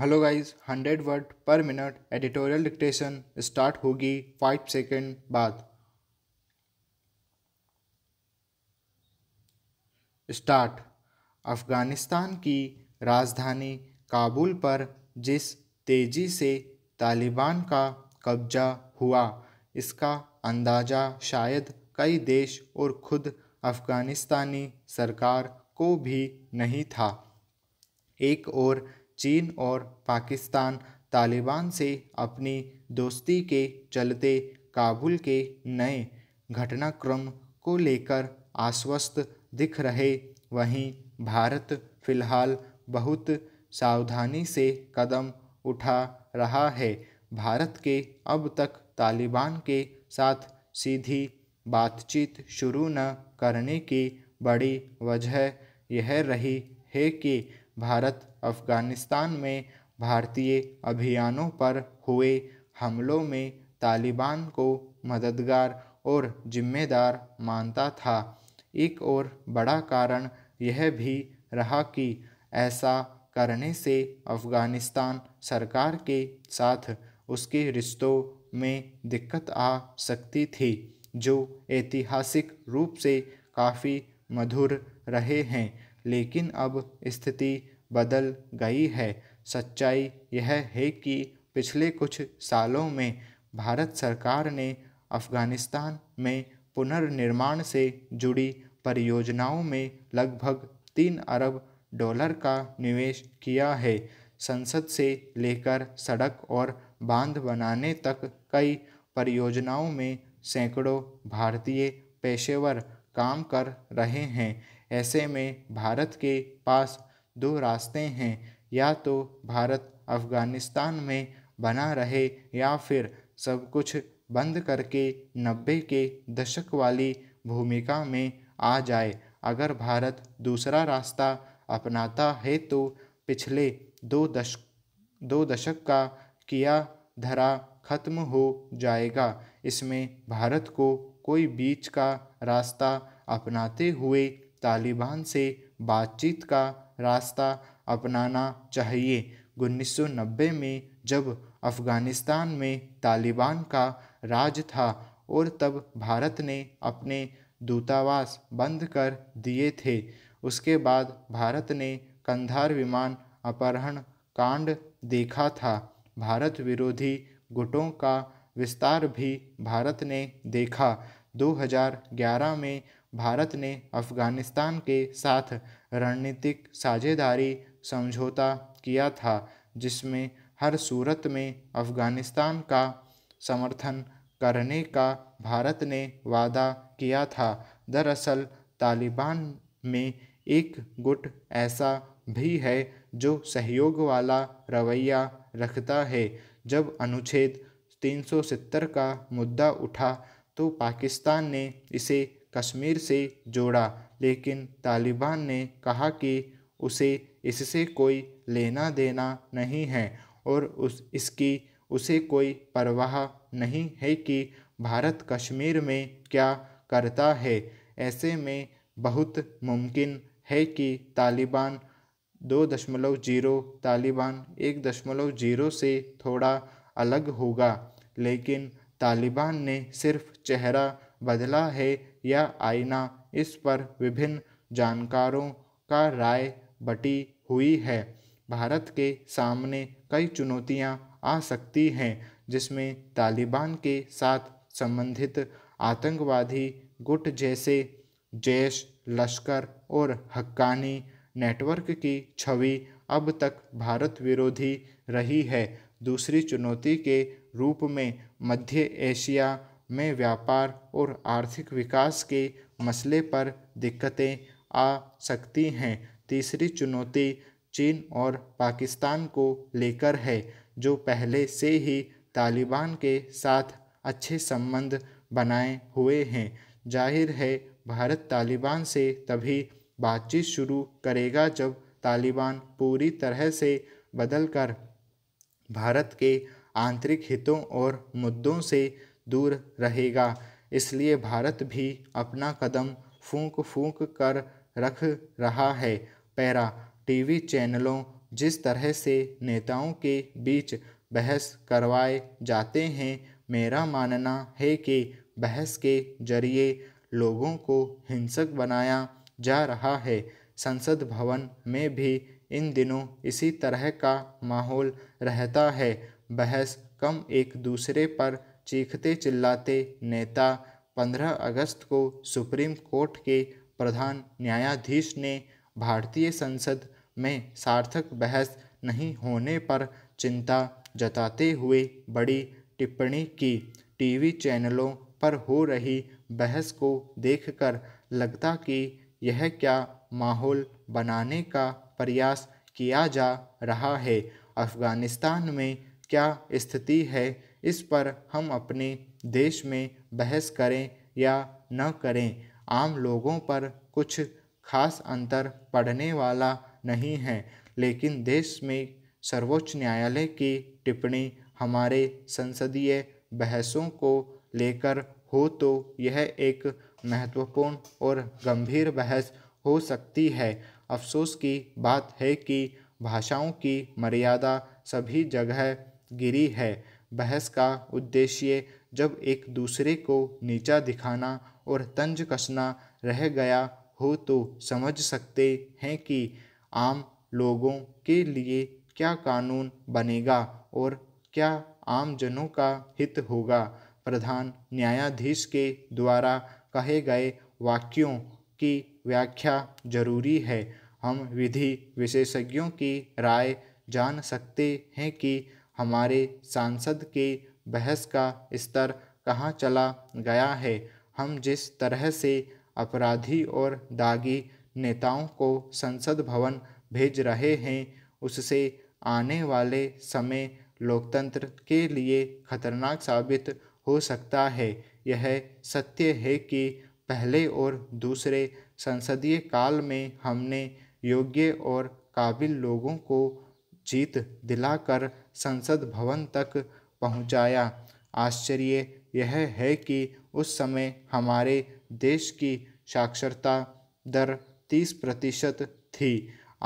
Hello guys hundred word पर minute editorial dictation start होगी five second बाद start Afghanistan की राजधानी काबुल पर जिस तेज़ी से तालिबान का कब्जा हुआ इसका अंदाज़ा शायद कई देश और खुद अफ़गानिस्तानी सरकार को भी नहीं था एक और चीन और पाकिस्तान तालिबान से अपनी दोस्ती के चलते काबुल के नए घटनाक्रम को लेकर आश्वस्त दिख रहे वहीं भारत फिलहाल बहुत सावधानी से कदम उठा रहा है भारत के अब तक तालिबान के साथ सीधी बातचीत शुरू न करने की बड़ी वजह यह रही है कि भारत अफगानिस्तान में भारतीय अभियानों पर हुए हमलों में तालिबान को मददगार और जिम्मेदार मानता था एक और बड़ा कारण यह भी रहा कि ऐसा करने से अफगानिस्तान सरकार के साथ उसके रिश्तों में दिक्कत आ सकती थी जो ऐतिहासिक रूप से काफ़ी मधुर रहे हैं लेकिन अब स्थिति बदल गई है सच्चाई यह है कि पिछले कुछ सालों में भारत सरकार ने अफ़गानिस्तान में पुनर्निर्माण से जुड़ी परियोजनाओं में लगभग तीन अरब डॉलर का निवेश किया है संसद से लेकर सड़क और बांध बनाने तक कई परियोजनाओं में सैकड़ों भारतीय पेशेवर काम कर रहे हैं ऐसे में भारत के पास दो रास्ते हैं या तो भारत अफ़गानिस्तान में बना रहे या फिर सब कुछ बंद करके नब्बे के दशक वाली भूमिका में आ जाए अगर भारत दूसरा रास्ता अपनाता है तो पिछले दो दशक दो दशक का किया धरा खत्म हो जाएगा इसमें भारत को कोई बीच का रास्ता अपनाते हुए तालिबान से बातचीत का रास्ता अपनाना चाहिए 1990 में जब अफ़गानिस्तान में तालिबान का राज था और तब भारत ने अपने दूतावास बंद कर दिए थे उसके बाद भारत ने कंधार विमान अपहरण कांड देखा था भारत विरोधी गुटों का विस्तार भी भारत ने देखा 2011 में भारत ने अफगानिस्तान के साथ रणनीतिक साझेदारी समझौता किया था जिसमें हर सूरत में अफगानिस्तान का समर्थन करने का भारत ने वादा किया था दरअसल तालिबान में एक गुट ऐसा भी है जो सहयोग वाला रवैया रखता है जब अनुच्छेद 370 का मुद्दा उठा तो पाकिस्तान ने इसे कश्मीर से जोड़ा लेकिन तालिबान ने कहा कि उसे इससे कोई लेना देना नहीं है और उस इसकी उसे कोई परवाह नहीं है कि भारत कश्मीर में क्या करता है ऐसे में बहुत मुमकिन है कि तालिबान दो दशमलव जीरो तालिबान एक दशमलव जीरो से थोड़ा अलग होगा लेकिन तालिबान ने सिर्फ चेहरा बदला है या आईना इस पर विभिन्न जानकारों का राय बटी हुई है भारत के सामने कई चुनौतियां आ सकती हैं जिसमें तालिबान के साथ संबंधित आतंकवादी गुट जैसे जैश लश्कर और हक्कानी नेटवर्क की छवि अब तक भारत विरोधी रही है दूसरी चुनौती के रूप में मध्य एशिया में व्यापार और आर्थिक विकास के मसले पर दिक्कतें आ सकती हैं तीसरी चुनौती चीन और पाकिस्तान को लेकर है जो पहले से ही तालिबान के साथ अच्छे संबंध बनाए हुए हैं जाहिर है भारत तालिबान से तभी बातचीत शुरू करेगा जब तालिबान पूरी तरह से बदलकर भारत के आंतरिक हितों और मुद्दों से दूर रहेगा इसलिए भारत भी अपना कदम फूंक फूंक कर रख रहा है पैरा टीवी चैनलों जिस तरह से नेताओं के बीच बहस करवाए जाते हैं मेरा मानना है कि बहस के जरिए लोगों को हिंसक बनाया जा रहा है संसद भवन में भी इन दिनों इसी तरह का माहौल रहता है बहस कम एक दूसरे पर चीखते चिल्लाते नेता 15 अगस्त को सुप्रीम कोर्ट के प्रधान न्यायाधीश ने भारतीय संसद में सार्थक बहस नहीं होने पर चिंता जताते हुए बड़ी टिप्पणी की टीवी चैनलों पर हो रही बहस को देखकर लगता कि यह क्या माहौल बनाने का प्रयास किया जा रहा है अफ़गानिस्तान में क्या स्थिति है इस पर हम अपने देश में बहस करें या न करें आम लोगों पर कुछ खास अंतर पढ़ने वाला नहीं है लेकिन देश में सर्वोच्च न्यायालय की टिप्पणी हमारे संसदीय बहसों को लेकर हो तो यह एक महत्वपूर्ण और गंभीर बहस हो सकती है अफसोस की बात है कि भाषाओं की मर्यादा सभी जगह गिरी है बहस का उद्देश्य जब एक दूसरे को नीचा दिखाना और तंज कसना रह गया हो तो समझ सकते हैं कि आम लोगों के लिए क्या कानून बनेगा और क्या आमजनों का हित होगा प्रधान न्यायाधीश के द्वारा कहे गए वाक्यों की व्याख्या जरूरी है हम विधि विशेषज्ञों की राय जान सकते हैं कि हमारे सांसद के बहस का स्तर कहाँ चला गया है हम जिस तरह से अपराधी और दागी नेताओं को संसद भवन भेज रहे हैं उससे आने वाले समय लोकतंत्र के लिए खतरनाक साबित हो सकता है यह सत्य है कि पहले और दूसरे संसदीय काल में हमने योग्य और काबिल लोगों को जीत दिलाकर संसद भवन तक पहुंचाया। आश्चर्य यह है कि उस समय हमारे देश की साक्षरता दर तीस प्रतिशत थी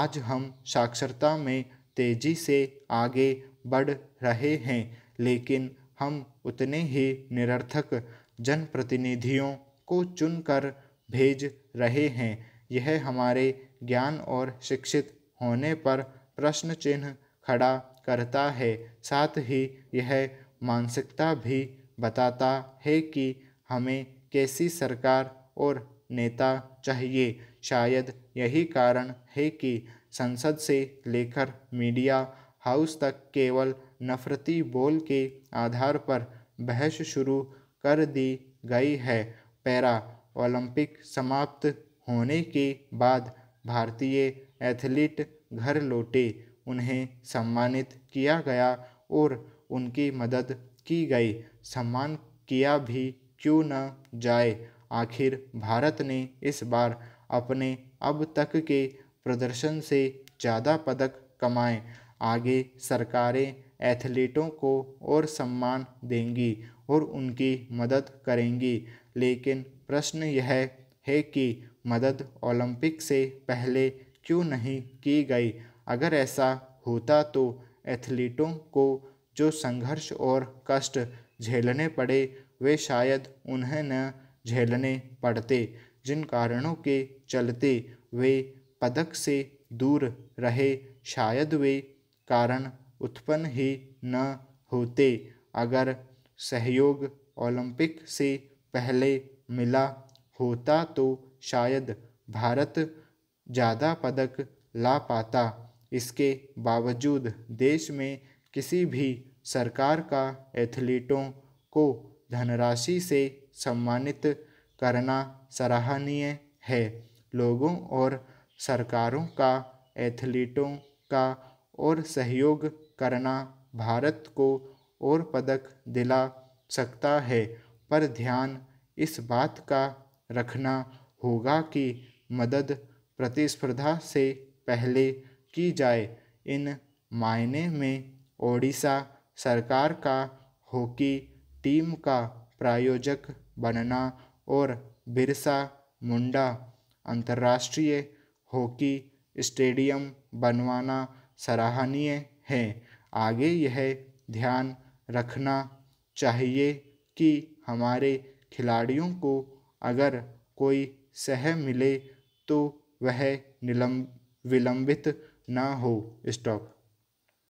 आज हम साक्षरता में तेज़ी से आगे बढ़ रहे हैं लेकिन हम उतने ही निरर्थक जनप्रतिनिधियों को चुनकर भेज रहे हैं यह हमारे ज्ञान और शिक्षित होने पर प्रश्न चिन्ह खड़ा करता है साथ ही यह मानसिकता भी बताता है कि हमें कैसी सरकार और नेता चाहिए शायद यही कारण है कि संसद से लेकर मीडिया हाउस तक केवल नफरती बोल के आधार पर बहस शुरू कर दी गई है पैरा ओलंपिक समाप्त होने के बाद भारतीय एथलीट घर लौटे उन्हें सम्मानित किया गया और उनकी मदद की गई सम्मान किया भी क्यों न जाए आखिर भारत ने इस बार अपने अब तक के प्रदर्शन से ज़्यादा पदक कमाए आगे सरकारें एथलीटों को और सम्मान देंगी और उनकी मदद करेंगी लेकिन प्रश्न यह है कि मदद ओलंपिक से पहले क्यों नहीं की गई अगर ऐसा होता तो एथलीटों को जो संघर्ष और कष्ट झेलने पड़े वे शायद उन्हें न झेलने पड़ते जिन कारणों के चलते वे पदक से दूर रहे शायद वे कारण उत्पन्न ही न होते अगर सहयोग ओलंपिक से पहले मिला होता तो शायद भारत ज़्यादा पदक ला पाता इसके बावजूद देश में किसी भी सरकार का एथलीटों को धनराशि से सम्मानित करना सराहनीय है लोगों और सरकारों का एथलीटों का और सहयोग करना भारत को और पदक दिला सकता है पर ध्यान इस बात का रखना होगा कि मदद प्रतिस्पर्धा से पहले की जाए इन मायने में ओडिशा सरकार का हॉकी टीम का प्रायोजक बनना और बिरसा मुंडा अंतर्राष्ट्रीय हॉकी स्टेडियम बनवाना सराहनीय है आगे यह ध्यान रखना चाहिए कि हमारे खिलाड़ियों को अगर कोई सह मिले तो वह निलंब विलंबित ना हो स्टॉप